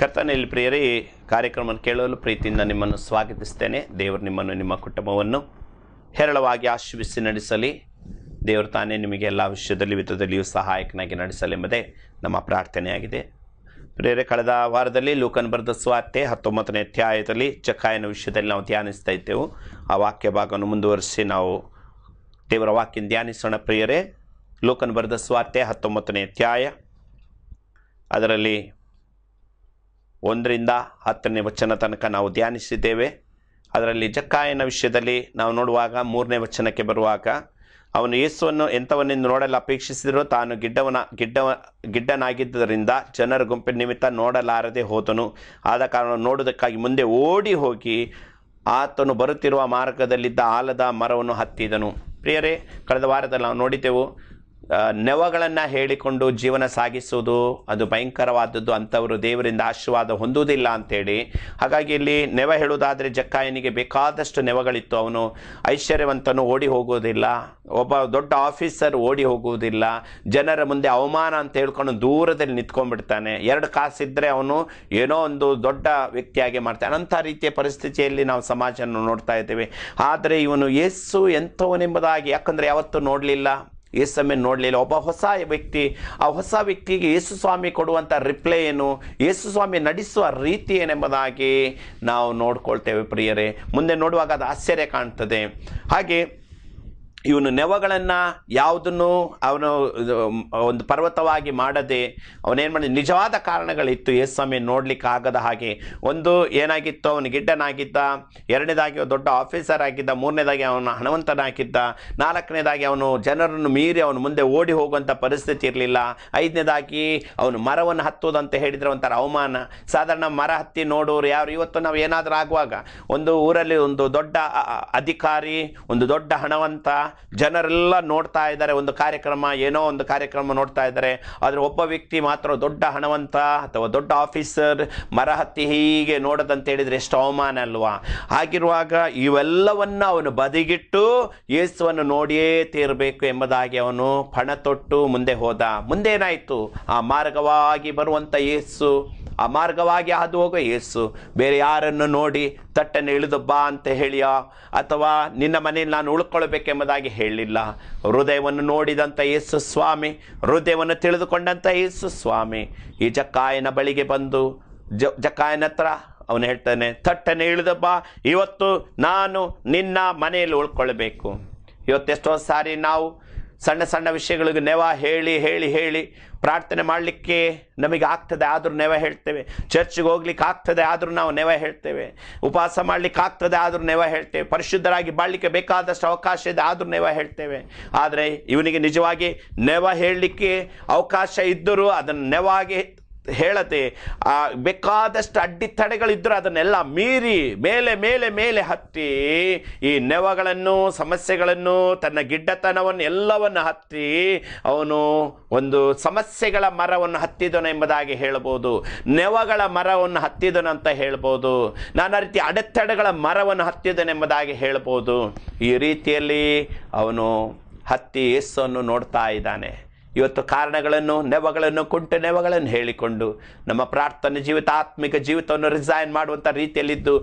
ಕರ್ತನೆಯಲ್ಲಿ ಪ್ರಿಯರೇ ಕಾರ್ಯಕ್ರಮವನ್ನು ಕೇಳಲು ಪ್ರೀತಿಯಿಂದ ನಿಮ್ಮನ್ನು ಸ್ವಾಗತಿಸ್ತೇನೆ ದೇವರು ನಿಮ್ಮನ್ನು ನಿಮ್ಮ ಕುಟುಂಬವನ್ನು ಹೇರಳವಾಗಿ ಆಶೀರ್ವಿಸಿ ನಡೆಸಲಿ ದೇವರು ತಾನೇ ನಿಮಗೆ ಎಲ್ಲ ವಿಷಯದಲ್ಲಿ ವಿಧದಲ್ಲಿಯೂ ಸಹಾಯಕನಾಗಿ ನಡೆಸಲೆಂಬುದೇ ನಮ್ಮ ಪ್ರಾರ್ಥನೆಯಾಗಿದೆ ಪ್ರಿಯರೇ ಕಳೆದ ವಾರದಲ್ಲಿ ಲೂಕನ್ ಬರೆದ ಸ್ವಾರ್ಥೆ ಹತ್ತೊಂಬತ್ತನೇ ಅಧ್ಯಾಯದಲ್ಲಿ ಚಕ್ಕಾಯನ ವಿಷಯದಲ್ಲಿ ನಾವು ಧ್ಯಾನಿಸ್ತಾ ಇದ್ದೆವು ಆ ವಾಕ್ಯ ಭಾಗವನ್ನು ಮುಂದುವರಿಸಿ ನಾವು ದೇವರ ವಾಕ್ಯ ಧ್ಯಾನಿಸೋಣ ಪ್ರಿಯರೇ ಲೋಕನ್ ಬರೆದ ಸ್ವಾರ್ಥೆ ಹತ್ತೊಂಬತ್ತನೇ ಅಧ್ಯಾಯ ಅದರಲ್ಲಿ ಒಂದರಿಂದ ಹತ್ತನೇ ವಚನ ತನಕ ನಾವು ಧ್ಯಾನಿಸಿದ್ದೇವೆ ಅದರಲ್ಲಿ ಜಕ್ಕಾಯನ ವಿಷಯದಲ್ಲಿ ನಾವು ನೋಡುವಾಗ ಮೂರನೇ ವಚನಕ್ಕೆ ಬರುವಾಗ ಅವನು ಯೇಸುವನ್ನು ಎಂಥವನ್ನೆಂದು ನೋಡಲು ಅಪೇಕ್ಷಿಸಿದರೂ ತಾನು ಗಿಡ್ಡವನ ಗಿಡ್ಡವ ಗಿಡ್ಡನಾಗಿದ್ದರಿಂದ ಜನರ ಗುಂಪಿನ ನಿಮಿತ್ತ ನೋಡಲಾರದೆ ಹೋದನು ಆದ ಕಾರಣ ನೋಡುವುದಕ್ಕಾಗಿ ಮುಂದೆ ಓಡಿ ಹೋಗಿ ಆತನು ಬರುತ್ತಿರುವ ಮಾರ್ಗದಲ್ಲಿದ್ದ ಆಲದ ಮರವನ್ನು ಹತ್ತಿದನು ಪ್ರಿಯರೇ ಕಳೆದ ವಾರದಲ್ಲಿ ನಾವು ನೋಡಿದ್ದೆವು ನೆವಗಳನ್ನು ಹೇಳಿಕೊಂಡು ಜೀವನ ಸಾಗಿಸುವುದು ಅದು ಭಯಂಕರವಾದದ್ದು ಅಂಥವರು ದೇವರಿಂದ ಆಶೀರ್ವಾದ ಹೊಂದುವುದಿಲ್ಲ ಅಂಥೇಳಿ ಹಾಗಾಗಿ ಇಲ್ಲಿ ನೆವ ಹೇಳುವುದಾದರೆ ಜಕ್ಕಾಯನಿಗೆ ಬೇಕಾದಷ್ಟು ನೆವಗಳಿತ್ತು ಅವನು ಐಶ್ವರ್ಯವಂತನು ಓಡಿ ಹೋಗುವುದಿಲ್ಲ ಒಬ್ಬ ದೊಡ್ಡ ಆಫೀಸರ್ ಓಡಿ ಹೋಗುವುದಿಲ್ಲ ಜನರ ಮುಂದೆ ಅವಮಾನ ಅಂತ ಹೇಳ್ಕೊಂಡು ದೂರದಲ್ಲಿ ನಿಂತ್ಕೊಂಡ್ಬಿಡ್ತಾನೆ ಎರಡು ಕಾಸಿದ್ದರೆ ಅವನು ಏನೋ ಒಂದು ದೊಡ್ಡ ವ್ಯಕ್ತಿಯಾಗಿ ಮಾಡ್ತಾನೆ ಅಂಥ ರೀತಿಯ ಪರಿಸ್ಥಿತಿಯಲ್ಲಿ ನಾವು ಸಮಾಜವನ್ನು ನೋಡ್ತಾ ಇದ್ದೇವೆ ಆದರೆ ಇವನು ಯೇಸು ಎಂಥವನೆಂಬುದಾಗಿ ಯಾಕಂದರೆ ಯಾವತ್ತೂ ನೋಡಲಿಲ್ಲ ಸಮಯ ನೋಡಲಿಲ್ಲ ಒಬ್ಬ ಹೊಸ ವ್ಯಕ್ತಿ ಆ ಹೊಸ ವ್ಯಕ್ತಿಗೆ ಯೇಸು ಸ್ವಾಮಿ ಕೊಡುವಂಥ ರಿಪ್ಲೈ ಏನು ಯೇಸು ಸ್ವಾಮಿ ನಡೆಸುವ ರೀತಿ ಏನೆಂಬುದಾಗಿ ನಾವು ನೋಡ್ಕೊಳ್ತೇವೆ ಪ್ರಿಯರೇ ಮುಂದೆ ನೋಡುವಾಗ ಅದು ಆಶ್ಚರ್ಯ ಕಾಣ್ತದೆ ಹಾಗೆ ಇವನು ನೆವಗಳನ್ನು ಯಾವುದನ್ನು ಅವನು ಒಂದು ಪರ್ವತವಾಗಿ ಮಾಡದೆ ಅವನೇನು ಮಾಡಿದ ನಿಜವಾದ ಕಾರಣಗಳಿತ್ತು ಎಸ್ ನೋಡಲಿಕ್ಕೆ ಆಗದ ಹಾಗೆ ಒಂದು ಏನಾಗಿತ್ತು ಅವನು ಗಿಡ್ಡನಾಗಿದ್ದ ಎರಡನೇದಾಗಿ ದೊಡ್ಡ ಆಫೀಸರ್ ಆಗಿದ್ದ ಮೂರನೇದಾಗಿ ಅವನು ಹಣವಂತನಾಗಿದ್ದ ನಾಲ್ಕನೇದಾಗಿ ಅವನು ಜನರನ್ನು ಮೀರಿ ಅವನು ಮುಂದೆ ಓಡಿ ಹೋಗುವಂಥ ಪರಿಸ್ಥಿತಿ ಇರಲಿಲ್ಲ ಐದನೇದಾಗಿ ಅವನು ಮರವನ್ನು ಹತ್ತುವುದಂತ ಹೇಳಿದರೆ ಒಂಥರ ಅವಮಾನ ಸಾಧಾರಣ ಮರ ಹತ್ತಿ ನೋಡೋರು ಯಾರು ಇವತ್ತು ನಾವು ಏನಾದರೂ ಆಗುವಾಗ ಒಂದು ಊರಲ್ಲಿ ಒಂದು ದೊಡ್ಡ ಅಧಿಕಾರಿ ಒಂದು ದೊಡ್ಡ ಹಣವಂತ ಜನರೆಲ್ಲ ನೋಡ್ತಾ ಇದ್ದಾರೆ ಒಂದು ಕಾರ್ಯಕ್ರಮ ಏನೋ ಒಂದು ಕಾರ್ಯಕ್ರಮ ನೋಡ್ತಾ ಇದ್ದಾರೆ ಆದರೆ ಒಬ್ಬ ವ್ಯಕ್ತಿ ಮಾತ್ರ ದೊಡ್ಡ ಹಣವಂತ ಅಥವಾ ದೊಡ್ಡ ಆಫೀಸರ್ ಮರ ಹತ್ತಿ ಹೀಗೆ ನೋಡದಂತ ಹೇಳಿದರೆ ಎಷ್ಟು ಅವಮಾನ ಅಲ್ವಾ ಹಾಗಿರುವಾಗ ಇವೆಲ್ಲವನ್ನು ಅವನು ಬದಿಗಿಟ್ಟು ಯೇಸುವನ್ನು ನೋಡಿಯೇ ತೀರಬೇಕು ಎಂಬುದಾಗಿ ಅವನು ಪಣ ತೊಟ್ಟು ಮುಂದೆ ಹೋದ ಮುಂದೇನಾಯಿತು ಆ ಮಾರ್ಗವಾಗಿ ಬರುವಂಥ ಯೇಸು ಆ ಮಾರ್ಗವಾಗಿ ಹಾದು ಹೋಗೋ ಯೇಸು ಬೇರೆ ಯಾರನ್ನು ನೋಡಿ ತಟ್ಟನ್ನು ಇಳಿದು ಬಾ ಅಂತ ಹೇಳಿಯ ಅಥವಾ ನಿನ್ನ ಮನೆಯಲ್ಲಿ ನಾನು ಉಳ್ಕೊಳ್ಬೇಕೆಂಬುದಾಗಿ ಹೇಳಲಿಲ್ಲ ಹೃದಯವನ್ನು ನೋಡಿದಂಥ ಯೇಸು ಸ್ವಾಮಿ ಹೃದಯವನ್ನು ತಿಳಿದುಕೊಂಡಂಥ ಯೇಸು ಸ್ವಾಮಿ ಈ ಜಕ್ಕಾಯನ ಬಳಿಗೆ ಬಂದು ಜ ಜಕ್ಕಾಯನ ಹತ್ರ ಅವನು ಹೇಳ್ತಾನೆ ತಟ್ಟನೆ ಇಳಿದಪ್ಪ ಇವತ್ತು ನಾನು ನಿನ್ನ ಮನೆಯಲ್ಲಿ ಉಳ್ಕೊಳ್ಬೇಕು ಇವತ್ತೆಷ್ಟೋ ಸಾರಿ ನಾವು ಸಣ್ಣ ಸಣ್ಣ ವಿಷಯಗಳಿಗೆ ನೆವ ಹೇಳಿ ಹೇಳಿ ಹೇಳಿ ಪ್ರಾರ್ಥನೆ ಮಾಡಲಿಕ್ಕೆ ನಮಗೆ ಆಗ್ತದೆ ಆದರೂ ನೆವ ಹೇಳ್ತೇವೆ ಚರ್ಚ್ಗೆ ಹೋಗ್ಲಿಕ್ಕೆ ಆಗ್ತದೆ ಆದರೂ ನಾವು ನೆವ ಹೇಳ್ತೇವೆ ಉಪವಾಸ ಮಾಡಲಿಕ್ಕೆ ಆಗ್ತದೆ ಆದರೂ ನೆವ ಹೇಳ್ತೇವೆ ಪರಿಶುದ್ಧರಾಗಿ ಬಾಳಲಿಕ್ಕೆ ಬೇಕಾದಷ್ಟು ಅವಕಾಶ ಇದೆ ಆದರೂ ನೆವ ಹೇಳ್ತೇವೆ ಆದರೆ ಇವನಿಗೆ ನಿಜವಾಗಿ ನೆವ ಹೇಳಲಿಕ್ಕೆ ಅವಕಾಶ ಇದ್ದರೂ ಅದನ್ನು ನೆವಾಗಿ ಹೇಳತೆ ಆ ಬೇಕಾದಷ್ಟು ತಡೆಗಳಿದ್ದರೂ ಅದನ್ನೆಲ್ಲ ಮೀರಿ ಮೇಲೆ ಮೇಲೆ ಮೇಲೆ ಹತ್ತಿ ಈ ನೆವಗಳನ್ನು ಸಮಸ್ಯೆಗಳನ್ನು ತನ್ನ ಗಿಡ್ಡತನವನ್ನು ಎಲ್ಲವನ್ನು ಹತ್ತಿ ಅವನು ಒಂದು ಸಮಸ್ಯೆಗಳ ಮರವನ್ನು ಹತ್ತಿದನು ಎಂಬುದಾಗಿ ಹೇಳ್ಬೋದು ನೆವಗಳ ಮರವನ್ನು ಹತ್ತಿದನು ಅಂತ ಹೇಳ್ಬೋದು ನಾನಾ ರೀತಿ ಅಡೆತಡೆಗಳ ಮರವನ್ನು ಹತ್ತಿದನೆಂಬುದಾಗಿ ಹೇಳ್ಬೋದು ಈ ರೀತಿಯಲ್ಲಿ ಅವನು ಹತ್ತಿ ಯೇಸನ್ನು ನೋಡ್ತಾ ಇದ್ದಾನೆ ಇವತ್ತು ಕಾರಣಗಳನ್ನು ನೆವಗಳನ್ನು ಕುಂಟು ನೆವಗಳನ್ನು ಹೇಳಿಕೊಂಡು ನಮ್ಮ ಪ್ರಾರ್ಥನೆ ಜೀವಿತ ಆತ್ಮಿಕ ಜೀವಿತವನ್ನು ರಿಸೈನ್ ಮಾಡುವಂಥ ರೀತಿಯಲ್ಲಿದ್ದು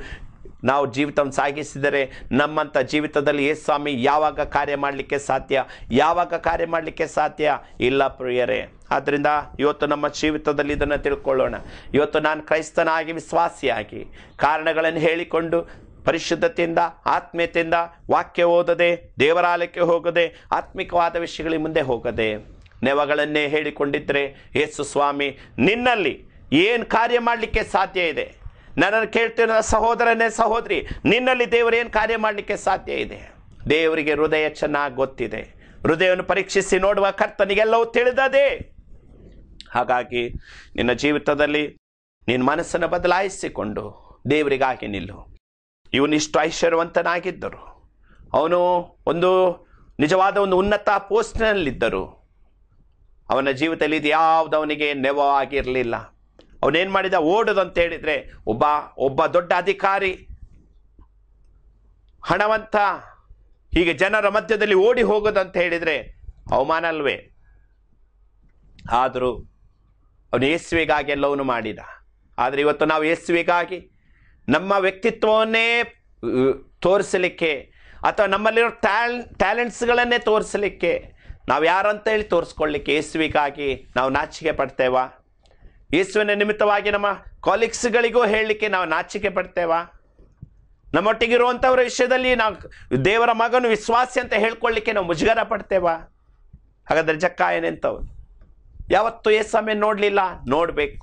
ನಾವು ಜೀವಿತವನ್ನು ಸಾಗಿಸಿದರೆ ನಮ್ಮಂಥ ಜೀವಿತದಲ್ಲಿ ಏ ಸ್ವಾಮಿ ಯಾವಾಗ ಕಾರ್ಯ ಮಾಡಲಿಕ್ಕೆ ಸಾಧ್ಯ ಯಾವಾಗ ಕಾರ್ಯ ಮಾಡಲಿಕ್ಕೆ ಸಾಧ್ಯ ಇಲ್ಲ ಪ್ರಿಯರೇ ಆದ್ದರಿಂದ ಇವತ್ತು ನಮ್ಮ ಜೀವಿತದಲ್ಲಿ ಇದನ್ನು ತಿಳ್ಕೊಳ್ಳೋಣ ಇವತ್ತು ನಾನು ಕ್ರೈಸ್ತನಾಗಿ ವಿಶ್ವಾಸಿಯಾಗಿ ಕಾರಣಗಳನ್ನು ಹೇಳಿಕೊಂಡು ಪರಿಶುದ್ಧತೆಯಿಂದ ಆತ್ಮೀಯತೆಯಿಂದ ವಾಕ್ಯ ಓದದೆ ದೇವರಾಲಯಕ್ಕೆ ಹೋಗದೆ ಆತ್ಮಿಕವಾದ ವಿಷಯಗಳಿಗೆ ಮುಂದೆ ಹೋಗದೆ ನೆವಗಳನ್ನೇ ಹೇಳಿಕೊಂಡಿದ್ದರೆ ಯೇಸು ಸ್ವಾಮಿ ನಿನ್ನಲ್ಲಿ ಏನು ಕಾರ್ಯ ಮಾಡಲಿಕ್ಕೆ ಸಾಧ್ಯ ಇದೆ ನನ್ನನ್ನು ಕೇಳ್ತಿರೋ ಸಹೋದರನೇ ಸಹೋದರಿ ನಿನ್ನಲ್ಲಿ ದೇವರೇನು ಏನು ಕಾರ್ಯ ಮಾಡಲಿಕ್ಕೆ ಸಾಧ್ಯ ಇದೆ ದೇವರಿಗೆ ಹೃದಯ ಚೆನ್ನಾಗಿ ಗೊತ್ತಿದೆ ಹೃದಯವನ್ನು ಪರೀಕ್ಷಿಸಿ ನೋಡುವ ಕರ್ತನಿಗೆಲ್ಲವೂ ತಿಳಿದದೆ ಹಾಗಾಗಿ ನಿನ್ನ ಜೀವಿತದಲ್ಲಿ ನಿನ್ನ ಮನಸ್ಸನ್ನು ಬದಲಾಯಿಸಿಕೊಂಡು ದೇವರಿಗಾಗಿ ನಿಲ್ಲು ಇವನಿಷ್ಟು ಐಶ್ವರ್ಯವಂತನಾಗಿದ್ದರು ಅವನು ಒಂದು ನಿಜವಾದ ಒಂದು ಉನ್ನತ ಪೋಸ್ಟ್ನಲ್ಲಿದ್ದರು ಅವನ ಜೀವಿತದಲ್ಲಿ ಇದು ಯಾವುದು ಅವನಿಗೆ ನೆವವಾಗಿರಲಿಲ್ಲ ಅವನೇನು ಮಾಡಿದ ಓಡೋದು ಅಂತ ಹೇಳಿದರೆ ಒಬ್ಬ ಒಬ್ಬ ದೊಡ್ಡ ಅಧಿಕಾರಿ ಹಣವಂತ ಹೀಗೆ ಜನರ ಮಧ್ಯದಲ್ಲಿ ಓಡಿ ಹೋಗೋದಂತ ಹೇಳಿದರೆ ಅವಮಾನ ಅಲ್ವೇ ಆದರೂ ಅವನು ಯೇಸುವಿಗಾಗಿ ಎಲ್ಲವನ್ನು ಮಾಡಿದ ಆದರೆ ಇವತ್ತು ನಾವು ಯೇಸುವಿಗಾಗಿ ನಮ್ಮ ವ್ಯಕ್ತಿತ್ವವನ್ನೇ ತೋರಿಸಲಿಕ್ಕೆ ಅಥವಾ ನಮ್ಮಲ್ಲಿರೋ ಟ್ಯಾಲ್ ಟ್ಯಾಲೆಂಟ್ಸ್ಗಳನ್ನೇ ತೋರಿಸಲಿಕ್ಕೆ ನಾವು ಹೇಳಿ ತೋರಿಸ್ಕೊಳ್ಳಿಕ್ಕೆ ಯೇಸುವಿಗಾಗಿ ನಾವು ನಾಚಿಕೆ ಪಡ್ತೇವಾ ಯೇಸುವಿನ ನಿಮಿತ್ತವಾಗಿ ನಮ್ಮ ಕಾಲಿಕ್ಸ್ಗಳಿಗೂ ಹೇಳಲಿಕ್ಕೆ ನಾವು ನಾಚಿಕೆ ಪಡ್ತೇವಾ ನಮ್ಮೊಟ್ಟಿಗಿರುವಂಥವ್ರ ವಿಷಯದಲ್ಲಿ ನಾವು ದೇವರ ಮಗನು ವಿಶ್ವಾಸಿ ಅಂತ ಹೇಳ್ಕೊಳ್ಳಿಕ್ಕೆ ನಾವು ಮುಜುಗರ ಪಡ್ತೇವಾ ಹಾಗಾದರೆ ಜಕ್ಕ ಯಾವತ್ತೂ ಯಾವತ್ತು ಏಸಾಮಿ ನೋಡಲಿಲ್ಲ ನೋಡಬೇಕು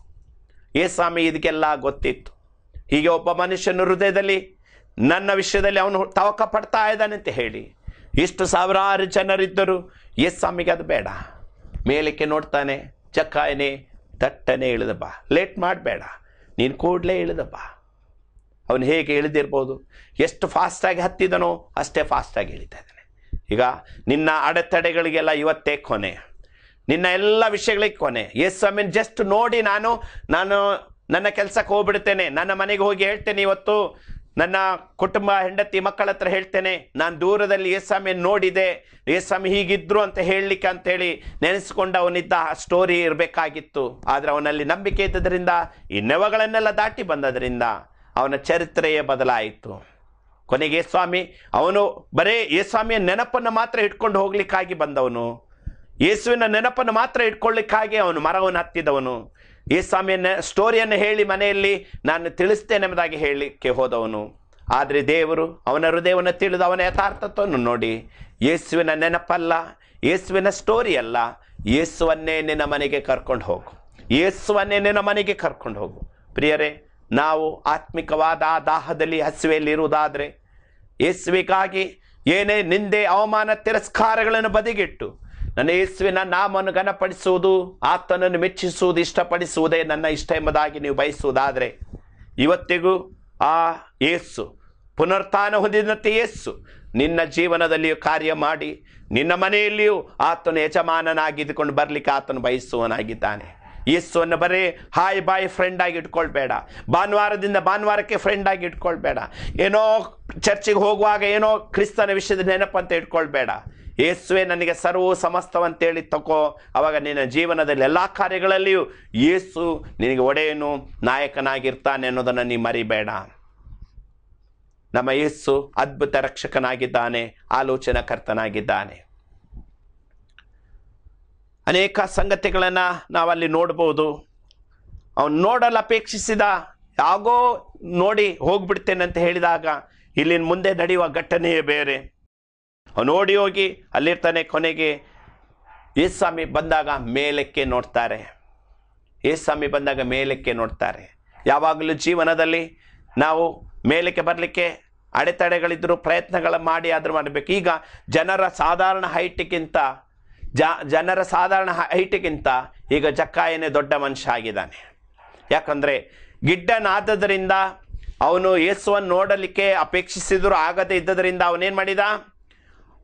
ಸಾಮಿ ಇದಕ್ಕೆಲ್ಲ ಗೊತ್ತಿತ್ತು ಹೀಗೆ ಒಬ್ಬ ಮನುಷ್ಯನ ಹೃದಯದಲ್ಲಿ ನನ್ನ ವಿಷಯದಲ್ಲಿ ಅವನು ತವಕ ಪಡ್ತಾ ಇದ್ದಾನೆ ಅಂತ ಹೇಳಿ ಇಷ್ಟು ಸಾವಿರಾರು ಜನರಿದ್ದರು ಎಸ್ ಸ್ವಾಮಿಗೆ ಅದು ಬೇಡ ಮೇಲಕ್ಕೆ ನೋಡ್ತಾನೆ ಚಕ್ಕಾಯನೆ ತಟ್ಟನೆ ಇಳಿದಪ್ಪ ಲೇಟ್ ಮಾಡಬೇಡ ನೀನು ಕೂಡಲೇ ಇಳಿದಪ್ಪ ಅವನು ಹೇಗೆ ಇಳಿದಿರ್ಬೋದು ಎಷ್ಟು ಫಾಸ್ಟಾಗಿ ಹತ್ತಿದನೋ ಅಷ್ಟೇ ಫಾಸ್ಟಾಗಿ ಇಳಿತಾ ಇದ್ದಾನೆ ಈಗ ನಿನ್ನ ಅಡೆತಡೆಗಳಿಗೆಲ್ಲ ಇವತ್ತೇ ಕೊನೆ ನಿನ್ನ ಎಲ್ಲ ವಿಷಯಗಳಿಗೆ ಕೊನೆ ಎಸ್ ಸ್ವಾಮಿನ ಜಸ್ಟ್ ನೋಡಿ ನಾನು ನಾನು ನನ್ನ ಕೆಲಸಕ್ಕೆ ಹೋಗ್ಬಿಡ್ತೇನೆ ನನ್ನ ಮನೆಗೆ ಹೋಗಿ ಹೇಳ್ತೇನೆ ಇವತ್ತು ನನ್ನ ಕುಟುಂಬ ಹೆಂಡತಿ ಮಕ್ಕಳ ಹತ್ರ ಹೇಳ್ತೇನೆ ನಾನು ದೂರದಲ್ಲಿ ಏಸ್ವಾಮಿ ನೋಡಿದೆ ಏಸ್ವಾಮಿ ಹೀಗಿದ್ರು ಅಂತ ಹೇಳಲಿಕ್ಕೆ ಅಂತೇಳಿ ನೆನೆಸ್ಕೊಂಡು ಅವನಿದ್ದ ಆ ಸ್ಟೋರಿ ಇರಬೇಕಾಗಿತ್ತು ಆದರೆ ಅವನಲ್ಲಿ ನಂಬಿಕೆ ಇದ್ದದರಿಂದ ಇನ್ನೆವಗಳನ್ನೆಲ್ಲ ದಾಟಿ ಬಂದದರಿಂದ ಅವನ ಚರಿತ್ರೆಯೇ ಬದಲಾಯಿತು ಕೊನೆಗೆ ಸ್ವಾಮಿ ಅವನು ಬರೇ ಯೇಸ್ವಾಮಿಯ ನೆನಪನ್ನು ಮಾತ್ರ ಇಟ್ಕೊಂಡು ಹೋಗ್ಲಿಕ್ಕಾಗಿ ಬಂದವನು ಯೇಸುವಿನ ನೆನಪನ್ನು ಮಾತ್ರ ಇಟ್ಕೊಳ್ಳಿಕ್ಕಾಗಿ ಅವನು ಮರವನ್ನು ಹತ್ತಿದವನು ಈ ಸ್ವಾಮಿಯನ್ನ ಸ್ಟೋರಿಯನ್ನು ಹೇಳಿ ಮನೆಯಲ್ಲಿ ನಾನು ತಿಳಿಸ್ತೇನೆ ಎಂಬುದಾಗಿ ಹೇಳಲಿಕ್ಕೆ ಹೋದವನು ಆದರೆ ದೇವರು ಅವನ ಹೃದಯವನ್ನು ತಿಳಿದು ಅವನ ಯಥಾರ್ಥತ್ವವನ್ನು ನೋಡಿ ಯೇಸುವಿನ ನೆನಪಲ್ಲ ಯೇಸುವಿನ ಸ್ಟೋರಿ ಅಲ್ಲ ಯೇಸುವನ್ನೇ ನಿನ್ನ ಮನೆಗೆ ಕರ್ಕೊಂಡು ಹೋಗು ಯೇಸುವನ್ನೇ ನಿನ್ನ ಮನೆಗೆ ಕರ್ಕೊಂಡು ಹೋಗು ಪ್ರಿಯರೇ ನಾವು ಆತ್ಮಿಕವಾದ ಆ ದಾಹದಲ್ಲಿ ಹಸಿವೆಯಲ್ಲಿ ಇರುವುದಾದರೆ ಯೇಸುವಿಗಾಗಿ ಏನೇ ನಿಂದೆ ಅವಮಾನ ತಿರಸ್ಕಾರಗಳನ್ನು ಬದಿಗಿಟ್ಟು ನನ್ನ ಯೇಸುವಿನ ನಾಮನ್ನು ಘನಪಡಿಸುವುದು ಆತನನ್ನು ಮೆಚ್ಚಿಸುವುದು ಇಷ್ಟಪಡಿಸುವುದೇ ನನ್ನ ಇಷ್ಟ ಎಂಬುದಾಗಿ ನೀವು ಬಯಸುವುದಾದರೆ ಇವತ್ತಿಗೂ ಆ ಯೇಸು ಪುನರ್ತಾನ ಹೊಂದಿದಂತೆ ಯೇಸು ನಿನ್ನ ಜೀವನದಲ್ಲಿಯೂ ಕಾರ್ಯ ಮಾಡಿ ನಿನ್ನ ಮನೆಯಲ್ಲಿಯೂ ಆತನ ಯಜಮಾನನಾಗಿದ್ದುಕೊಂಡು ಬರಲಿಕ್ಕೆ ಆತನು ಬಯಸುವನಾಗಿದ್ದಾನೆ ಯೇಸುವನ್ನು ಬರೀ ಹಾಯ್ ಬಾಯ್ ಫ್ರೆಂಡ್ ಆಗಿ ಇಟ್ಕೊಳ್ಬೇಡ ಭಾನುವಾರದಿಂದ ಭಾನುವಾರಕ್ಕೆ ಫ್ರೆಂಡ್ ಆಗಿ ಇಟ್ಕೊಳ್ಬೇಡ ಏನೋ ಚರ್ಚಿಗೆ ಹೋಗುವಾಗ ಏನೋ ಕ್ರಿಸ್ತನ ವಿಷಯದ ನೆನಪಂತ ಇಟ್ಕೊಳ್ಬೇಡ ಯೇಸುವೆ ನನಗೆ ಸರ್ವ ಸಮಸ್ತವಂತೇಳಿ ತಕೋ ಅವಾಗ ನಿನ್ನ ಜೀವನದಲ್ಲಿ ಎಲ್ಲ ಕಾರ್ಯಗಳಲ್ಲಿಯೂ ಯೇಸು ನಿನಗೆ ಒಡೆಯನು ನಾಯಕನಾಗಿರ್ತಾನೆ ಅನ್ನೋದನ್ನು ನೀ ಮರಿಬೇಡ ನಮ್ಮ ಯೇಸು ಅದ್ಭುತ ರಕ್ಷಕನಾಗಿದ್ದಾನೆ ಆಲೋಚನಾಕರ್ತನಾಗಿದ್ದಾನೆ ಅನೇಕ ಸಂಗತಿಗಳನ್ನು ನಾವಲ್ಲಿ ನೋಡ್ಬೋದು ಅವನು ನೋಡಲು ಅಪೇಕ್ಷಿಸಿದ ಯಾಗೋ ನೋಡಿ ಹೋಗ್ಬಿಡ್ತೇನೆ ಅಂತ ಹೇಳಿದಾಗ ಇಲ್ಲಿನ ಮುಂದೆ ನಡೆಯುವ ಘಟನೆಯೇ ಬೇರೆ ನೋಡಿ ಹೋಗಿ ಅಲ್ಲಿರ್ತಾನೆ ಕೊನೆಗೆ ಏಸ್ವಾಮಿ ಬಂದಾಗ ಮೇಲಕ್ಕೆ ನೋಡ್ತಾರೆ ಏಸ್ವಾಮಿ ಬಂದಾಗ ಮೇಲಕ್ಕೆ ನೋಡ್ತಾರೆ ಯಾವಾಗಲೂ ಜೀವನದಲ್ಲಿ ನಾವು ಮೇಲಕ್ಕೆ ಬರಲಿಕ್ಕೆ ಅಡೆತಡೆಗಳಿದ್ದರೂ ಪ್ರಯತ್ನಗಳ ಮಾಡಿ ಆದರೂ ಮಾಡಬೇಕು ಈಗ ಜನರ ಸಾಧಾರಣ ಹೈಟಿಗಿಂತ ಜಾ ಜನರ ಸಾಧಾರಣ ಹೈಟಿಗಿಂತ ಈಗ ಜಕ್ಕಾಯನೇ ದೊಡ್ಡ ಮನುಷ್ಯ ಆಗಿದ್ದಾನೆ ಯಾಕಂದರೆ ಗಿಡ್ಡನಾದದರಿಂದ ಅವನು ಯೇಸುವನ್ನು ನೋಡಲಿಕ್ಕೆ ಅಪೇಕ್ಷಿಸಿದರೂ ಆಗದೇ ಇದ್ದದರಿಂದ ಅವನೇನು ಮಾಡಿದ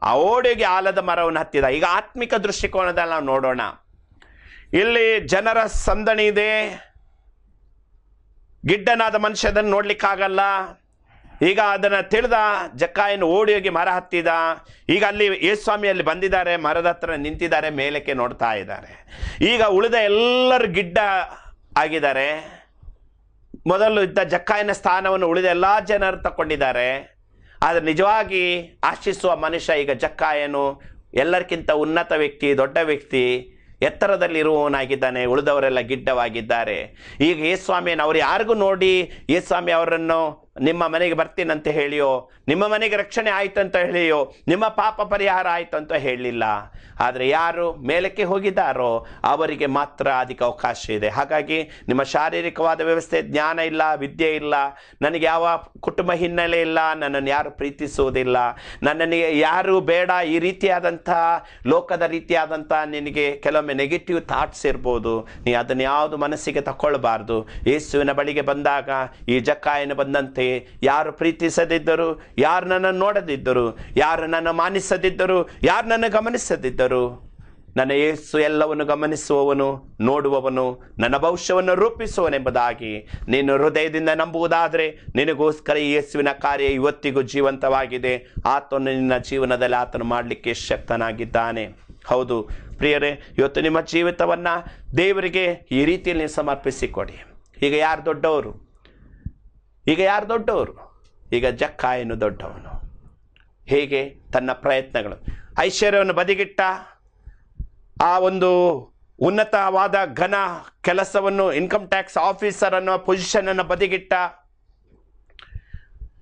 ಆ ಓಡಿಗೆ ಆಲದ ಮರವನ್ನು ಹತ್ತಿದ ಈಗ ಆತ್ಮಿಕ ದೃಷ್ಟಿಕೋನದಲ್ಲಿ ನಾವು ನೋಡೋಣ ಇಲ್ಲಿ ಜನರ ಸಂದಣಿ ಇದೆ ಗಿಡ್ಡನಾದ ಮನುಷ್ಯ ಅದನ್ನು ನೋಡ್ಲಿಕ್ಕಾಗಲ್ಲ ಈಗ ಅದನ್ನು ತಿಳಿದ ಜಕ್ಕಾಯನ್ನು ಓಡಿ ಹೋಗಿ ಮರ ಹತ್ತಿದ ಈಗ ಅಲ್ಲಿ ಯೇಸ್ವಾಮಿ ಅಲ್ಲಿ ಬಂದಿದ್ದಾರೆ ಮರದ ಹತ್ರ ನಿಂತಿದ್ದಾರೆ ಮೇಲಕ್ಕೆ ನೋಡ್ತಾ ಇದ್ದಾರೆ ಈಗ ಉಳಿದ ಎಲ್ಲರೂ ಗಿಡ್ಡ ಆಗಿದ್ದಾರೆ ಮೊದಲು ಇದ್ದ ಜಕ್ಕಾಯನ ಸ್ಥಾನವನ್ನು ಉಳಿದ ಎಲ್ಲ ಜನರು ತಗೊಂಡಿದ್ದಾರೆ ಆದರೆ ನಿಜವಾಗಿ ಆಶಿಸುವ ಮನುಷ್ಯ ಈಗ ಜಕ್ಕಾಯನು ಎಲ್ಲರಿಗಿಂತ ಉನ್ನತ ವ್ಯಕ್ತಿ ದೊಡ್ಡ ವ್ಯಕ್ತಿ ಎತ್ತರದಲ್ಲಿರುವವನಾಗಿದ್ದಾನೆ ಉಳಿದವರೆಲ್ಲ ಗಿಡ್ಡವಾಗಿದ್ದಾರೆ ಈಗ ಯೇಸ್ವಾಮಿಯನ್ನು ಅವ್ರು ಯಾರಿಗೂ ನೋಡಿ ಯೇಸ್ವಾಮಿ ಅವರನ್ನು ನಿಮ್ಮ ಮನೆಗೆ ಬರ್ತೀನಂತ ಹೇಳಿಯೋ ನಿಮ್ಮ ಮನೆಗೆ ರಕ್ಷಣೆ ಆಯ್ತು ಅಂತ ಹೇಳಿಯೋ ನಿಮ್ಮ ಪಾಪ ಪರಿಹಾರ ಆಯಿತು ಅಂತ ಹೇಳಲಿಲ್ಲ ಆದರೆ ಯಾರು ಮೇಲಕ್ಕೆ ಹೋಗಿದ್ದಾರೋ ಅವರಿಗೆ ಮಾತ್ರ ಅದಕ್ಕೆ ಅವಕಾಶ ಇದೆ ಹಾಗಾಗಿ ನಿಮ್ಮ ಶಾರೀರಿಕವಾದ ವ್ಯವಸ್ಥೆ ಜ್ಞಾನ ಇಲ್ಲ ವಿದ್ಯೆ ಇಲ್ಲ ನನಗೆ ಯಾವ ಕುಟುಂಬ ಹಿನ್ನೆಲೆ ಇಲ್ಲ ನನ್ನನ್ನು ಯಾರು ಪ್ರೀತಿಸುವುದಿಲ್ಲ ನನ್ನನ್ನು ಯಾರು ಬೇಡ ಈ ರೀತಿಯಾದಂಥ ಲೋಕದ ರೀತಿಯಾದಂಥ ನಿನಗೆ ಕೆಲವೊಮ್ಮೆ ನೆಗೆಟಿವ್ ಥಾಟ್ಸ್ ಇರ್ಬೋದು ನೀ ಅದನ್ನು ಯಾವುದು ಮನಸ್ಸಿಗೆ ತಕೊಳ್ಬಾರ್ದು ಯೇಸುವಿನ ಬಳಿಗೆ ಬಂದಾಗ ಈ ಜಕ್ಕಾಯನ ಬಂದಂತೆ ಯಾರು ಪ್ರೀತಿಸದಿದ್ದರು ಯಾರು ನನ್ನನ್ನು ನೋಡದಿದ್ದರು ಯಾರು ನನ್ನ ಮಾನಿಸದಿದ್ದರು ಯಾರು ನನ್ನ ಗಮನಿಸದಿದ್ದರು ನನ್ನ ಯೇಸು ಎಲ್ಲವನ್ನು ಗಮನಿಸುವವನು ನೋಡುವವನು ನನ್ನ ಭವಿಷ್ಯವನ್ನು ರೂಪಿಸುವನೆಂಬುದಾಗಿ ನೀನು ಹೃದಯದಿಂದ ನಂಬುವುದಾದರೆ ನಿನಗೋಸ್ಕರ ಯೇಸುವಿನ ಕಾರ್ಯ ಇವತ್ತಿಗೂ ಜೀವಂತವಾಗಿದೆ ಆತನು ನಿನ್ನ ಜೀವನದಲ್ಲಿ ಆತನು ಮಾಡಲಿಕ್ಕೆ ಶಕ್ತನಾಗಿದ್ದಾನೆ ಹೌದು ಪ್ರಿಯರೇ ಇವತ್ತು ನಿಮ್ಮ ಜೀವಿತವನ್ನು ದೇವರಿಗೆ ಈ ರೀತಿಯಲ್ಲಿ ಸಮರ್ಪಿಸಿಕೊಡಿ ಈಗ ಯಾರು ದೊಡ್ಡವರು ಈಗ ಯಾರು ದೊಡ್ಡವರು ಈಗ ಜಕ್ಕಾಯನು ದೊಡ್ಡವನು ಹೇಗೆ ತನ್ನ ಪ್ರಯತ್ನಗಳು ಐಶ್ವರ್ಯವನ್ನು ಬದಿಗಿಟ್ಟ ಆ ಒಂದು ಉನ್ನತವಾದ ಘನ ಕೆಲಸವನ್ನು ಇನ್ಕಮ್ ಟ್ಯಾಕ್ಸ್ ಆಫೀಸರ್ ಅನ್ನೋ ಪೊಸಿಷನನ್ನು ಬದಿಗಿಟ್ಟ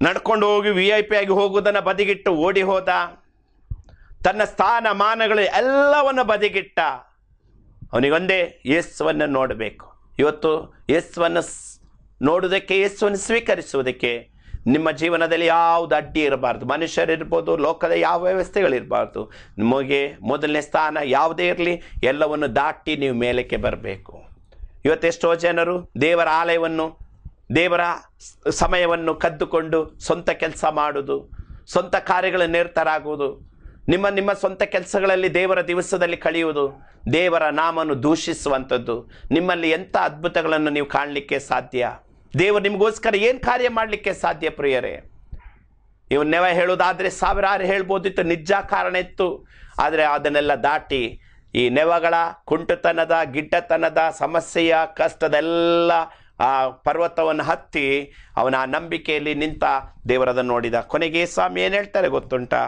ನಡ್ಕೊಂಡು ಹೋಗಿ ವಿ ಐ ಪಿ ಆಗಿ ಹೋಗುವುದನ್ನು ಬದಿಗಿಟ್ಟು ಓಡಿ ಹೋದ ತನ್ನ ಸ್ಥಾನಮಾನಗಳು ಎಲ್ಲವನ್ನು ಬದಿಗಿಟ್ಟ ಅವನಿಗೊಂದೇ ಯೇಸ್ವನ್ನು ನೋಡಬೇಕು ಇವತ್ತು ಯೇಸ್ವನ್ನು ನೋಡುವುದಕ್ಕೆ ಯೇಸುವನ್ನು ಸ್ವೀಕರಿಸುವುದಕ್ಕೆ ನಿಮ್ಮ ಜೀವನದಲ್ಲಿ ಯಾವುದು ಅಡ್ಡಿ ಇರಬಾರ್ದು ಮನುಷ್ಯರಿರ್ಬೋದು ಲೋಕದ ಯಾವ ವ್ಯವಸ್ಥೆಗಳಿರಬಾರ್ದು ನಿಮಗೆ ಮೊದಲನೇ ಸ್ಥಾನ ಯಾವುದೇ ಇರಲಿ ಎಲ್ಲವನ್ನು ದಾಟಿ ನೀವು ಮೇಲಕ್ಕೆ ಬರಬೇಕು ಇವತ್ತೆಷ್ಟೋ ಜನರು ದೇವರ ಆಲಯವನ್ನು ದೇವರ ಸಮಯವನ್ನು ಕದ್ದುಕೊಂಡು ಸ್ವಂತ ಕೆಲಸ ಮಾಡುವುದು ಸ್ವಂತ ಕಾರ್ಯಗಳ ನಿರತರಾಗುವುದು ನಿಮ್ಮ ನಿಮ್ಮ ಸ್ವಂತ ಕೆಲಸಗಳಲ್ಲಿ ದೇವರ ದಿವಸದಲ್ಲಿ ಕಳೆಯುವುದು ದೇವರ ನಾಮನ್ನು ದೂಷಿಸುವಂಥದ್ದು ನಿಮ್ಮಲ್ಲಿ ಎಂಥ ಅದ್ಭುತಗಳನ್ನು ನೀವು ಕಾಣಲಿಕ್ಕೆ ಸಾಧ್ಯ ದೇವರು ನಿಮಗೋಸ್ಕರ ಏನು ಕಾರ್ಯ ಮಾಡಲಿಕ್ಕೆ ಸಾಧ್ಯ ಪ್ರಿಯರೇ ಇವು ನೆವ ಹೇಳುವುದಾದರೆ ಸಾವಿರಾರು ಹೇಳ್ಬೋದಿತ್ತು ನಿಜ ಕಾರಣ ಇತ್ತು ಆದರೆ ಅದನ್ನೆಲ್ಲ ದಾಟಿ ಈ ನೆವಗಳ ಕುಂಟುತನದ ಗಿಡ್ಡತನದ ಸಮಸ್ಯೆಯ ಕಷ್ಟದೆಲ್ಲ ಆ ಪರ್ವತವನ್ನು ಹತ್ತಿ ಅವನ ಆ ನಂಬಿಕೆಯಲ್ಲಿ ನಿಂತ ದೇವರದನ್ನು ನೋಡಿದ ಕೊನೆಗೆ ಸ್ವಾಮಿ ಏನು ಹೇಳ್ತಾರೆ ಗೊತ್ತುಂಟಾ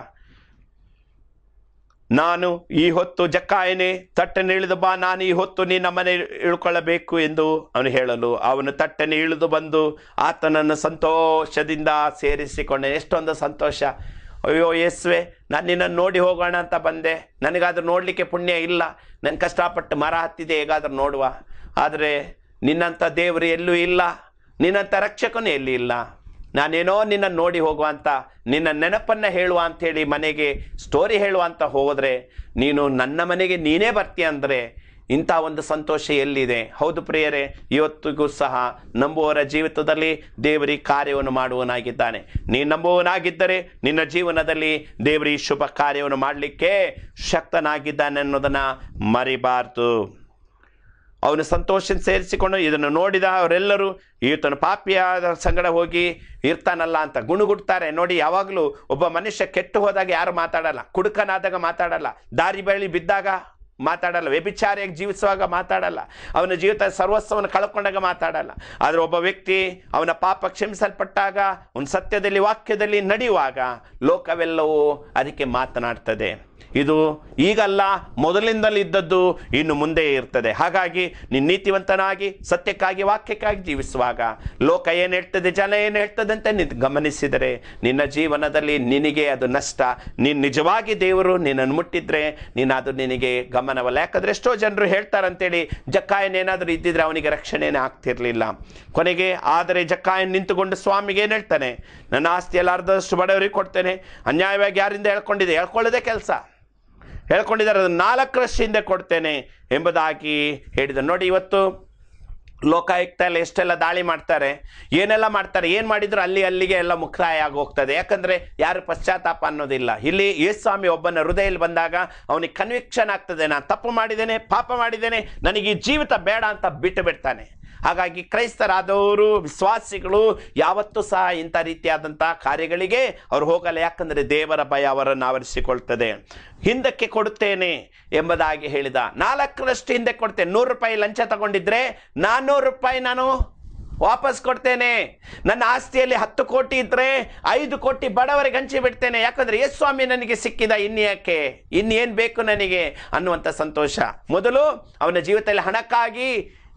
ನಾನು ಈ ಹೊತ್ತು ಜಕ್ಕಾಯನೆ ತಟ್ಟನೆ ಇಳಿದು ಬಾ ನಾನು ಈ ಹೊತ್ತು ನಿನ್ನ ಮನೆ ಇಳ್ಕೊಳ್ಳಬೇಕು ಎಂದು ಅವನು ಹೇಳಲು ಅವನು ತಟ್ಟನೆ ಇಳಿದು ಬಂದು ಆತನನ್ನು ಸಂತೋಷದಿಂದ ಸೇರಿಸಿಕೊಂಡೆ ಎಷ್ಟೊಂದು ಸಂತೋಷ ಅಯ್ಯೋ ಯೇಸುವೆ ನಾನು ನಿನ್ನನ್ನು ನೋಡಿ ಹೋಗೋಣ ಅಂತ ಬಂದೆ ನನಗಾದ್ರೂ ನೋಡಲಿಕ್ಕೆ ಪುಣ್ಯ ಇಲ್ಲ ನನ್ನ ಕಷ್ಟಪಟ್ಟು ಮರ ಹತ್ತಿದೆ ಹೇಗಾದರೂ ನೋಡುವ ಆದರೆ ನಿನ್ನಂಥ ದೇವರು ಎಲ್ಲೂ ಇಲ್ಲ ನಿನ್ನಂಥ ರಕ್ಷಕನೂ ಎಲ್ಲಿ ಇಲ್ಲ ನಾನೇನೋ ನಿನ್ನ ನೋಡಿ ಹೋಗುವಂತ ನಿನ್ನ ನೆನಪನ್ನ ಹೇಳುವ ಅಂಥೇಳಿ ಮನೆಗೆ ಸ್ಟೋರಿ ಹೇಳುವಂತ ಹೋದರೆ ನೀನು ನನ್ನ ಮನೆಗೆ ನೀನೇ ಬರ್ತೀಯ ಅಂದರೆ ಇಂಥ ಒಂದು ಸಂತೋಷ ಎಲ್ಲಿದೆ ಹೌದು ಪ್ರಿಯರೇ ಇವತ್ತಿಗೂ ಸಹ ನಂಬುವವರ ಜೀವಿತದಲ್ಲಿ ದೇವರಿ ಕಾರ್ಯವನ್ನು ಮಾಡುವವನಾಗಿದ್ದಾನೆ ನೀನು ನಂಬುವವನಾಗಿದ್ದರೆ ನಿನ್ನ ಜೀವನದಲ್ಲಿ ದೇವರಿ ಶುಭ ಕಾರ್ಯವನ್ನು ಮಾಡಲಿಕ್ಕೆ ಶಕ್ತನಾಗಿದ್ದಾನೆ ಅನ್ನೋದನ್ನು ಮರಿಬಾರ್ದು ಅವನು ಸಂತೋಷ ಸೇರಿಸಿಕೊಂಡು ಇದನ್ನು ನೋಡಿದ ಅವರೆಲ್ಲರೂ ಈತನ ಪಾಪಿಯಾದ ಸಂಗಡ ಹೋಗಿ ಇರ್ತಾನಲ್ಲ ಅಂತ ಗುಣುಗುಡ್ತಾರೆ ನೋಡಿ ಯಾವಾಗಲೂ ಒಬ್ಬ ಮನುಷ್ಯ ಕೆಟ್ಟು ಹೋದಾಗ ಯಾರು ಮಾತಾಡಲ್ಲ ಕುಡುಕನಾದಾಗ ಮಾತಾಡಲ್ಲ ದಾರಿ ಬಳಿ ಬಿದ್ದಾಗ ಮಾತಾಡಲ್ಲ ವ್ಯಭಿಚಾರಿಯಾಗಿ ಜೀವಿಸುವಾಗ ಮಾತಾಡಲ್ಲ ಅವನ ಜೀವಿತ ಸರ್ವಸ್ವವನ್ನು ಕಳ್ಕೊಂಡಾಗ ಮಾತಾಡಲ್ಲ ಆದರೆ ಒಬ್ಬ ವ್ಯಕ್ತಿ ಅವನ ಪಾಪ ಕ್ಷಮಿಸಲ್ಪಟ್ಟಾಗ ಅವನ ಸತ್ಯದಲ್ಲಿ ವಾಕ್ಯದಲ್ಲಿ ನಡೆಯುವಾಗ ಲೋಕವೆಲ್ಲವೂ ಅದಕ್ಕೆ ಮಾತನಾಡ್ತದೆ ಇದು ಈಗಲ್ಲ ಮೊದಲಿಂದಲೇ ಇದ್ದದ್ದು ಇನ್ನು ಮುಂದೆ ಇರ್ತದೆ ಹಾಗಾಗಿ ನಿನ್ನ ನೀತಿವಂತನಾಗಿ ಸತ್ಯಕ್ಕಾಗಿ ವಾಕ್ಯಕ್ಕಾಗಿ ಜೀವಿಸುವಾಗ ಲೋಕ ಏನು ಹೇಳ್ತದೆ ಜನ ಏನು ಹೇಳ್ತದೆ ಅಂತ ನಿ ಗಮನಿಸಿದರೆ ನಿನ್ನ ಜೀವನದಲ್ಲಿ ನಿನಗೆ ಅದು ನಷ್ಟ ನೀನು ನಿಜವಾಗಿ ದೇವರು ನಿನ್ನನ್ನು ಮುಟ್ಟಿದ್ರೆ ನೀನು ಅದು ನಿನಗೆ ಗಮನವಲ್ಲ ಯಾಕಂದರೆ ಎಷ್ಟೋ ಜನರು ಹೇಳ್ತಾರಂತೇಳಿ ಏನಾದರೂ ಇದ್ದಿದ್ರೆ ಅವನಿಗೆ ರಕ್ಷಣೆಯೇ ಆಗ್ತಿರಲಿಲ್ಲ ಕೊನೆಗೆ ಆದರೆ ಜಕ್ಕಾಯನ್ ನಿಂತುಕೊಂಡು ಸ್ವಾಮಿಗೆ ಏನು ಹೇಳ್ತಾನೆ ನನ್ನ ಆಸ್ತಿ ಎಲ್ಲ ಅರ್ಧದಷ್ಟು ಬಡವರಿಗೆ ಕೊಡ್ತೇನೆ ಅನ್ಯಾಯವಾಗಿ ಯಾರಿಂದ ಹೇಳ್ಕೊಂಡಿದೆ ಹೇಳ್ಕೊಳ್ಳೋದೇ ಕೆಲಸ ಹೇಳ್ಕೊಂಡಿದ್ದಾರೆ ಅದನ್ನು ನಾಲ್ಕರಷ್ಟು ಹಿಂದೆ ಕೊಡ್ತೇನೆ ಎಂಬುದಾಗಿ ಹೇಳಿದ ನೋಡಿ ಇವತ್ತು ಲೋಕಾಯುಕ್ತ ಎಲ್ಲ ಎಷ್ಟೆಲ್ಲ ದಾಳಿ ಮಾಡ್ತಾರೆ ಏನೆಲ್ಲ ಮಾಡ್ತಾರೆ ಏನು ಮಾಡಿದ್ರು ಅಲ್ಲಿ ಅಲ್ಲಿಗೆ ಎಲ್ಲ ಮುಕ್ತಾಯ ಆಗಿ ಹೋಗ್ತದೆ ಯಾಕಂದರೆ ಯಾರು ಪಶ್ಚಾತ್ತಾಪ ಅನ್ನೋದಿಲ್ಲ ಇಲ್ಲಿ ಯೇಸ್ವಾಮಿ ಒಬ್ಬನ ಹೃದಯಲ್ಲಿ ಬಂದಾಗ ಅವನಿಗೆ ಕನ್ವಿಕ್ಷನ್ ಆಗ್ತದೆ ನಾನು ತಪ್ಪು ಮಾಡಿದ್ದೇನೆ ಪಾಪ ಮಾಡಿದ್ದೇನೆ ನನಗೆ ಈ ಜೀವಿತ ಬೇಡ ಅಂತ ಬಿಟ್ಟು ಬಿಡ್ತಾನೆ ಹಾಗಾಗಿ ಕ್ರೈಸ್ತರಾದವರು ವಿಶ್ವಾಸಿಗಳು ಯಾವತ್ತೂ ಸಹ ಇಂಥ ರೀತಿಯಾದಂಥ ಕಾರ್ಯಗಳಿಗೆ ಅವರು ಹೋಗಲ್ಲ ಯಾಕಂದರೆ ದೇವರ ಭಯ ಅವರನ್ನು ಆವರಿಸಿಕೊಳ್ತದೆ ಹಿಂದಕ್ಕೆ ಕೊಡುತ್ತೇನೆ ಎಂಬುದಾಗಿ ಹೇಳಿದ ನಾಲ್ಕರಷ್ಟು ಹಿಂದೆ ಕೊಡ್ತೇನೆ ನೂರು ರೂಪಾಯಿ ಲಂಚ ತಗೊಂಡಿದ್ರೆ ನಾನ್ನೂರು ರೂಪಾಯಿ ನಾನು ವಾಪಸ್ ಕೊಡ್ತೇನೆ ನನ್ನ ಆಸ್ತಿಯಲ್ಲಿ ಹತ್ತು ಕೋಟಿ ಇದ್ದರೆ ಐದು ಕೋಟಿ ಬಡವರಿಗೆ ಹಂಚಿ ಬಿಡ್ತೇನೆ ಯಾಕಂದರೆ ಎಸ್ ಸ್ವಾಮಿ ನನಗೆ ಸಿಕ್ಕಿದ ಇನ್ಯಾಕೆ ಇನ್ನೇನು ಬೇಕು ನನಗೆ ಅನ್ನುವಂಥ ಸಂತೋಷ ಮೊದಲು ಅವನ ಜೀವಿತದಲ್ಲಿ ಹಣಕ್ಕಾಗಿ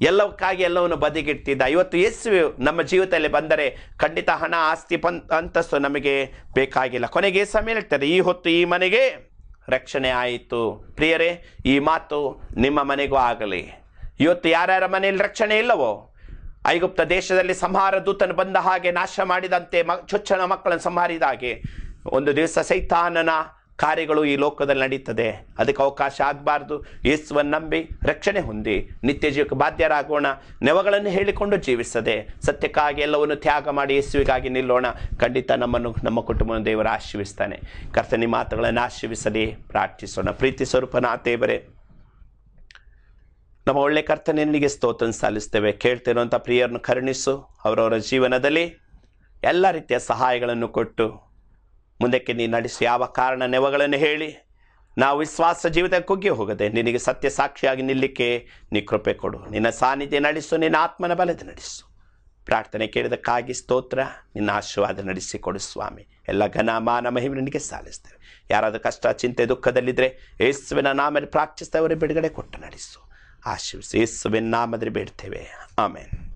ಎಲ್ಲವಕ್ಕಾಗಿ ಎಲ್ಲವನ್ನು ಬದಿಗಿಡ್ತಿದ್ದ ಇವತ್ತು ಯೇಸು ನಮ್ಮ ಜೀವಿತದಲ್ಲಿ ಬಂದರೆ ಖಂಡಿತ ಹಣ ಆಸ್ತಿ ಪನ್ ಅಂತಸ್ತು ನಮಗೆ ಬೇಕಾಗಿಲ್ಲ ಕೊನೆಗೆ ಸಮಯ ಈ ಹೊತ್ತು ಈ ಮನೆಗೆ ರಕ್ಷಣೆ ಆಯಿತು ಪ್ರಿಯರೇ ಈ ಮಾತು ನಿಮ್ಮ ಮನೆಗೂ ಆಗಲಿ ಇವತ್ತು ಯಾರ್ಯಾರ ಮನೆಯಲ್ಲಿ ರಕ್ಷಣೆ ಇಲ್ಲವೋ ಐಗುಪ್ತ ದೇಶದಲ್ಲಿ ಸಂಹಾರ ದೂತನು ಬಂದ ಹಾಗೆ ನಾಶ ಮಾಡಿದಂತೆ ಮ ಚೊಚ್ಚನ ಮಕ್ಕಳನ್ನು ಸಂಹಾರಿದ ಹಾಗೆ ಒಂದು ದಿವಸ ಸೈತಾನನ ಕಾರ್ಯಗಳು ಈ ಲೋಕದಲ್ಲಿ ನಡೀತದೆ ಅದಕ್ಕೆ ಅವಕಾಶ ಆಗಬಾರ್ದು ಯೇಸುವನ್ನು ನಂಬಿ ರಕ್ಷಣೆ ಹೊಂದಿ ನಿತ್ಯ ಜೀವಕ್ಕೆ ಬಾಧ್ಯರಾಗೋಣ ನೆವಗಳನ್ನು ಹೇಳಿಕೊಂಡು ಜೀವಿಸದೆ ಸತ್ಯಕ್ಕಾಗಿ ಎಲ್ಲವನ್ನು ತ್ಯಾಗ ಮಾಡಿ ಯೇಸುವಿಗಾಗಿ ನಿಲ್ಲೋಣ ಖಂಡಿತ ನಮ್ಮನ್ನು ನಮ್ಮ ಕುಟುಂಬವನ್ನು ದೇವರು ಆಶೀವಿಸ್ತಾನೆ ಕರ್ತನಿ ಮಾತುಗಳನ್ನು ಆಶೀವಿಸಲಿ ಪ್ರಾರ್ಥಿಸೋಣ ಪ್ರೀತಿ ಸ್ವರೂಪನ ದೇವರೇ ನಮ್ಮ ಒಳ್ಳೆ ಕರ್ತನಿಗೆ ಸ್ತೋತ್ರ ಸಾಲಿಸ್ತೇವೆ ಕೇಳ್ತಿರುವಂಥ ಪ್ರಿಯರನ್ನು ಕರುಣಿಸು ಅವರವರ ಜೀವನದಲ್ಲಿ ಎಲ್ಲ ರೀತಿಯ ಸಹಾಯಗಳನ್ನು ಕೊಟ್ಟು ಮುಂದಕ್ಕೆ ನೀ ನಡೆಸಿ ಯಾವ ಕಾರಣ ನೆವಗಳನ್ನು ಹೇಳಿ ನಾವು ವಿಶ್ವಾಸ ಜೀವಿತ ಕುಗ್ಗಿ ಹೋಗದೆ ನಿನಗೆ ಸತ್ಯ ಸಾಕ್ಷಿಯಾಗಿ ನಿಲ್ಲಿಕೆ ನೀ ಕೃಪೆ ಕೊಡು ನಿನ್ನ ಸಾನ್ನಿಧ್ಯ ನಡೆಸು ನಿನ್ನ ಆತ್ಮನ ಬಲದ ನಡೆಸು ಪ್ರಾರ್ಥನೆ ಕೇಳಿದಕ್ಕಾಗಿ ಸ್ತೋತ್ರ ನಿನ್ನ ಆಶೀರ್ವಾದ ನಡೆಸಿ ಕೊಡು ಸ್ವಾಮಿ ಎಲ್ಲ ಘನ ಮಾನ ಮಹಿಮೆ ನಿನಗೆ ಸಾಲಿಸ್ತೇವೆ ಯಾರಾದರೂ ಕಷ್ಟ ಚಿಂತೆ ದುಃಖದಲ್ಲಿದ್ದರೆ ಯೇಸುವಿನ ನಾಮದಲ್ಲಿ ಪ್ರಾರ್ಥಿಸ್ತವರೇ ಬಿಡುಗಡೆ ಕೊಟ್ಟು ನಡೆಸು ಆಶೀರ್ವಿಸಿ ಯೇಸುವಿನ ನಾಮದ್ರೆ ಬೇಡ್ತೇವೆ ಆಮೇಲೆ